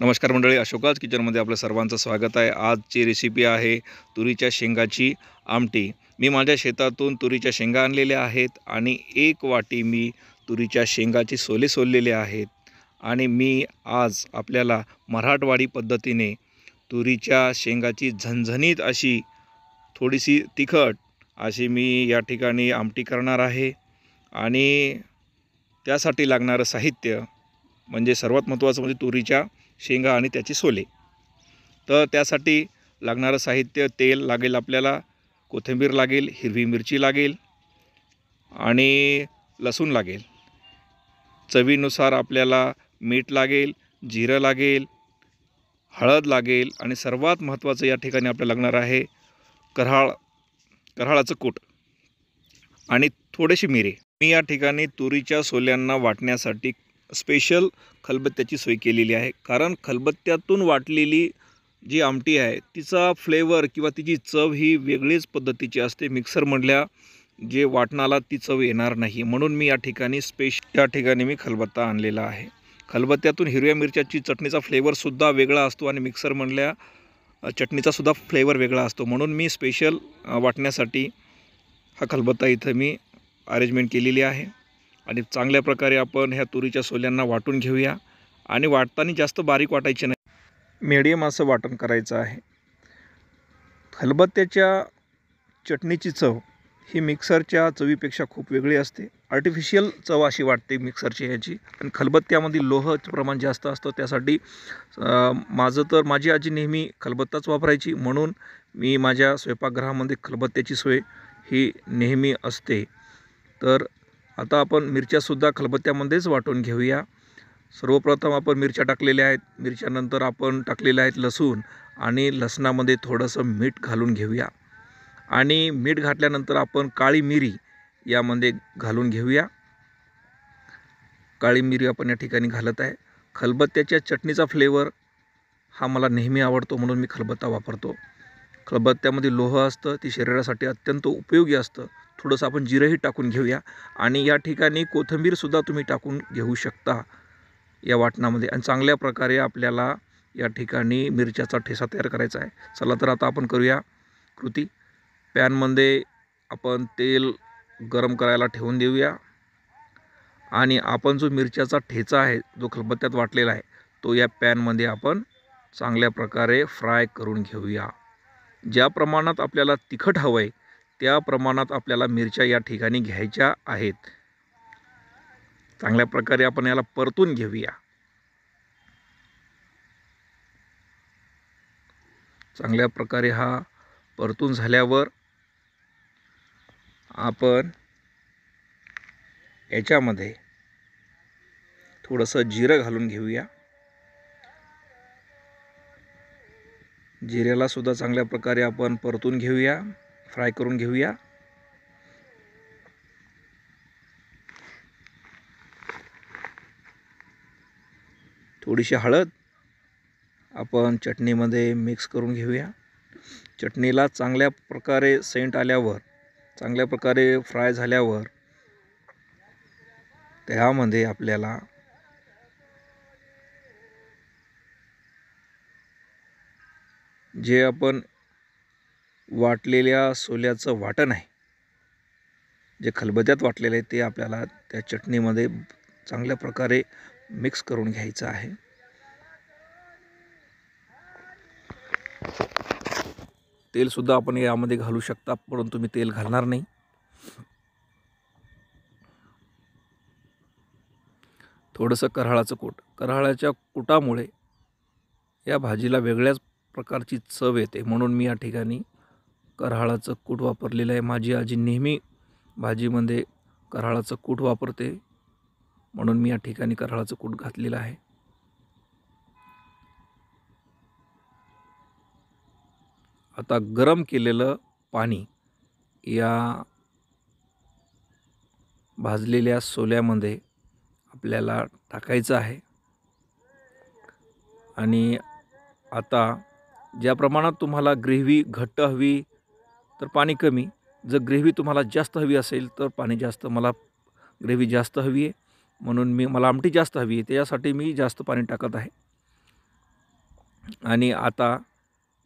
नमस्कार मंडळी अशोकाच किचनमध्ये आपलं सर्वांचं स्वागत आहे आजची रेसिपी आहे तुरीच्या शेंगाची आमटी मी माझ्या शेतातून तुरीच्या शेंगा आणलेल्या आहेत आणि एक वाटी मी तुरीच्या शेंगाची सोले सोललेले आहेत आणि मी आज आपल्याला मराठवाडी पद्धतीने तुरीच्या शेंगाची झणझणीत अशी थोडीशी तिखट अशी मी या ठिकाणी आमटी करणार आहे आणि त्यासाठी लागणारं साहित्य म्हणजे सर्वात महत्त्वाचं म्हणजे तुरीच्या शेंगा आणि त्याची सोले तर त्यासाठी लागणारं साहित्य तेल लागेल आपल्याला कोथिंबीर लागेल हिरवी मिरची लागेल आणि लसूण लागेल चवीनुसार आपल्याला मीठ लागेल जिरं लागेल हळद लागेल आणि सर्वात महत्त्वाचं या ठिकाणी आपल्याला लागणार आहे कराळ कराळाचं कूट आणि थोडेसे मिरे मी या ठिकाणी तुरीच्या सोल्यांना वाटण्यासाठी स्पेशल खलबत्त्याची सोय केलेली आहे कारण खलबत्त्यातून वाटलेली जी आमटी आहे तिचा फ्लेवर किंवा तिची चव ही वेगळीच पद्धतीची असते मिक्सर म्हटल्या जे वाटणाला ती चव येणार नाही म्हणून मी या ठिकाणी स्पेश त्या ठिकाणी मी खलबत्ता आणलेला आहे खलबत्त्यातून हिरव्या मिरच्याची चटणीचा फ्लेवरसुद्धा वेगळा असतो आणि मिक्सर म्हणल्या चटणीचासुद्धा फ्लेवर वेगळा असतो म्हणून मी स्पेशल वाटण्यासाठी हा खलबत्ता इथं मी अरेंजमेंट केलेली आहे आणि चांगल्या प्रकारे आपण ह्या तुरीच्या सोल्यांना वाटून घेऊया आणि वाटताना जास्त बारीक वाटायचे नाही मिडियम असं वाटण करायचं आहे खलबत्त्याच्या चटणीची चव ही मिक्सरच्या चवीपेक्षा खूप वेगळी असते आर्टिफिशियल चव अशी वाटते मिक्सरची ह्याची आणि खलबत्त्यामध्ये लोहचं प्रमाण जास्त असतं त्यासाठी माझं तर माझी आजी नेहमी खलबत्ताच वापरायची म्हणून मी माझ्या स्वयंपाकगृहामध्ये खलबत्त्याची सोय ही नेहमी असते तर आता आपण मिरच्यासुद्धा खलबत्त्यामध्येच वाटून घेऊया सर्वप्रथम आपण मिरच्या टाकलेल्या आहेत मिरच्यानंतर आपण टाकलेल्या आहेत लसूण आणि लसणामध्ये थोडंसं मीठ घालून घेऊया आणि मीठ घातल्यानंतर आपण काळी मिरी यामध्ये घालून घेऊया काळी मिरी आपण या ठिकाणी घालत आहे खलबत्त्याच्या चटणीचा फ्लेवर हा मला नेहमी आवडतो म्हणून मी खलबत्ता वापरतो खलबत्त्यामध्ये लोह असतं ती शरीरासाठी अत्यंत उपयोगी असतं थोडंसं आपण जिरंही टाकून घेऊया आणि या ठिकाणी कोथिंबीरसुद्धा तुम्ही टाकून घेऊ शकता या वाटणामध्ये आणि चांगल्या प्रकारे आपल्याला या ठिकाणी मिरच्याचा ठेसा तयार करायचा आहे चला तर आता आपण करूया कृती पॅनमध्ये आपण तेल गरम करायला ठेवून देऊया आणि आपण जो मिरच्याचा ठेचा आहे जो खलबत्त्यात वाटलेला आहे तो या पॅनमध्ये आपण चांगल्या प्रकारे फ्राय करून घेऊया ज्या प्रमाणात आपल्याला तिखट हवं आहे त्या प्रमाणात आपल्याला मिरच्या या ठिकाणी घ्यायच्या आहेत चांगल्या प्रकारे आपण याला परतून घेऊया चांगल्या प्रकारे हा परतून झाल्यावर आपण याच्यामध्ये थोडंसं जिरं घालून घेऊया सुद्धा चांगल्या प्रकारे आपण परतून घेऊया फ्राय करून घेऊया थोडीशी हळद आपण चटणीमध्ये मिक्स करून घेऊया चटणीला चांगल्या प्रकारे सेंट आल्यावर चांगल्या प्रकारे फ्राय झाल्यावर त्यामध्ये आपल्याला जे आपण वाटलेल्या सोल्याचं वाटण आहे जे खलबत्यात वाटलेलं आहे ते आपल्याला त्या चटणीमध्ये चांगल्या प्रकारे मिक्स करून घ्यायचं आहे तेलसुद्धा आपण यामध्ये घालू शकता परंतु मी तेल घालणार नाही थोडंसं करहाळाचं कूट करहाळाच्या कुटामुळे या भाजीला वेगळ्याच प्रकारची चव येते म्हणून मी या ठिकाणी करहाळाचं कूट वापरलेलं आहे माझी आजी नेहमी भाजीमध्ये करहाळाचं कूट वापरते म्हणून मी या ठिकाणी करहाळाचं कूट घातलेलं आहे आता गरम केलेलं पाणी या भाजलेल्या सोल्यामध्ये आपल्याला टाकायचं आहे आणि आता ज्या प्रमाणात तुम्हाला ग्रेव्ही घट्ट हवी तर पाणी कमी जर ग्रेव्ही तुम्हाला जास्त हवी असेल तर पाणी जास्त मला ग्रेव्ही जास्त हवी आहे म्हणून मी मला आमटी जास्त हवी आहे त्याच्यासाठी मी जास्त पाणी टाकत आहे आणि आता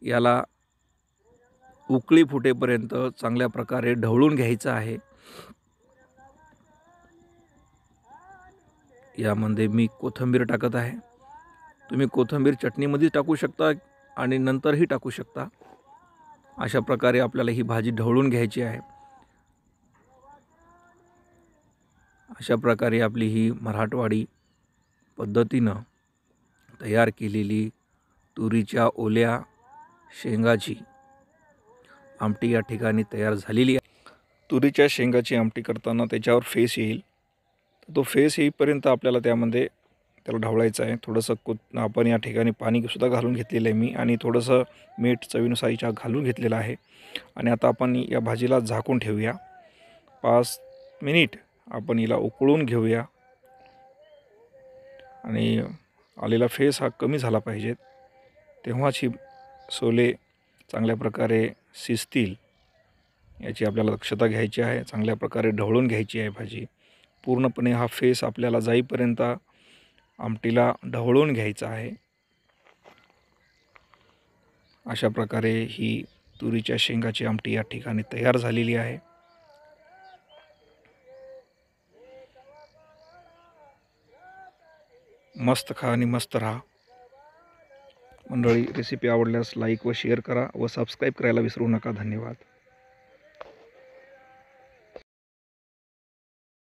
याला उकळी फुटेपर्यंत चांगल्या प्रकारे ढवळून घ्यायचं आहे यामध्ये मी कोथंबीर टाकत आहे तुम्ही कोथंबीर चटणीमध्येच टाकू शकता आणि नंतरही टाकू शकता अशा प्रकारे आपल्याला ही भाजी ढवळून घ्यायची आहे अशा प्रकारे आपली ही मराठवाडी पद्धतीनं तयार केलेली तुरीच्या ओल्या शेंगाची आमटी या ठिकाणी तयार झालेली आहे तुरीच्या शेंगाची आमटी करताना त्याच्यावर फेस येईल तो फेस येईपर्यंत आपल्याला त्यामध्ये त्याला ढवळायचं आहे थोडंसं कुत आपण या ठिकाणी पाणीसुद्धा घालून घेतलेलं आहे मी आणि थोडंसं मीठ चवीनुसार हिच्या घालून घेतलेलं आहे आणि आता आपण या भाजीला झाकून ठेवूया पाच मिनिट आपण हिला उकळून घेऊया आणि आलेला फेस हा कमी झाला पाहिजेत तेव्हाची सोले चांगल्या प्रकारे शिजतील याची आपल्याला दक्षता घ्यायची आहे चांगल्या प्रकारे ढवळून घ्यायची आहे भाजी पूर्णपणे हा फेस आपल्याला जाईपर्यंत आमटीला ढवळून घ्यायचं आहे अशा प्रकारे ही तुरीच्या शेंगाची आमटी या ठिकाणी तयार झालेली आहे मस्त खा आणि मस्त राहा मंडळी रेसिपी आवडल्यास लाईक व शेअर करा व सबस्क्राईब करायला विसरू नका धन्यवाद